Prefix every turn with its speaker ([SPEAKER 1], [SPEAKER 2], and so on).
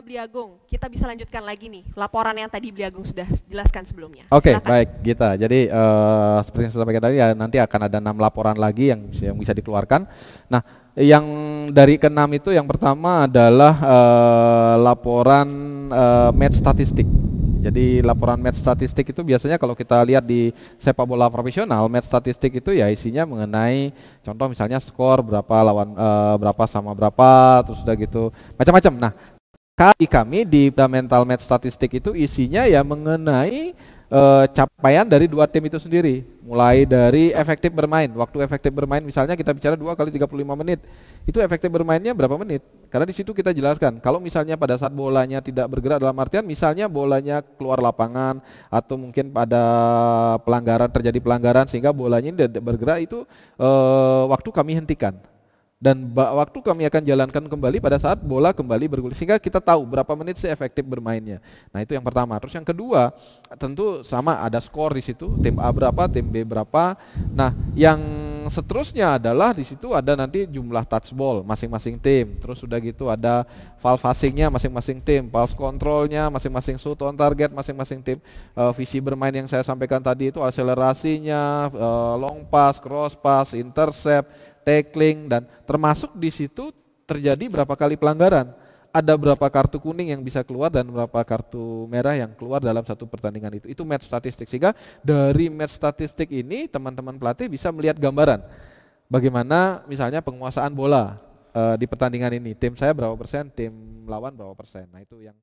[SPEAKER 1] Beli Agung, kita bisa lanjutkan lagi nih laporan yang tadi Agung sudah jelaskan sebelumnya. Oke, okay, baik kita. Jadi uh, seperti yang saya sampaikan tadi ya nanti akan ada enam laporan lagi yang yang bisa dikeluarkan. Nah, yang dari keenam itu yang pertama adalah uh, laporan uh, match statistik. Jadi laporan match statistik itu biasanya kalau kita lihat di sepak bola profesional, match statistik itu ya isinya mengenai contoh misalnya skor berapa lawan e, berapa sama berapa terus sudah gitu macam-macam. Nah, kali kami di fundamental math statistik itu isinya ya mengenai e, capaian dari dua tim itu sendiri. Mulai dari efektif bermain, waktu efektif bermain misalnya kita bicara dua kali 35 menit. Itu efektif bermainnya berapa menit? Karena di situ kita jelaskan. Kalau misalnya pada saat bolanya tidak bergerak dalam artian misalnya bolanya keluar lapangan atau mungkin pada pelanggaran terjadi pelanggaran sehingga bolanya tidak bergerak itu e, waktu kami hentikan dan waktu kami akan jalankan kembali pada saat bola kembali bergulir sehingga kita tahu berapa menit sih efektif bermainnya. Nah, itu yang pertama. Terus yang kedua, tentu sama ada skor di situ, tim A berapa, tim B berapa. Nah, yang seterusnya adalah di situ ada nanti jumlah touch ball masing-masing tim. Terus sudah gitu ada foul passingnya masing-masing tim, pulse controlnya masing-masing shoot on target masing-masing tim. E, visi bermain yang saya sampaikan tadi itu akselerasinya, e, long pass, cross pass, intercept tackling dan termasuk di situ terjadi berapa kali pelanggaran. Ada berapa kartu kuning yang bisa keluar dan berapa kartu merah yang keluar dalam satu pertandingan itu. Itu match statistik. Sehingga dari match statistik ini teman-teman pelatih bisa melihat gambaran bagaimana misalnya penguasaan bola uh, di pertandingan ini. Tim saya berapa persen, tim lawan berapa persen. Nah, itu yang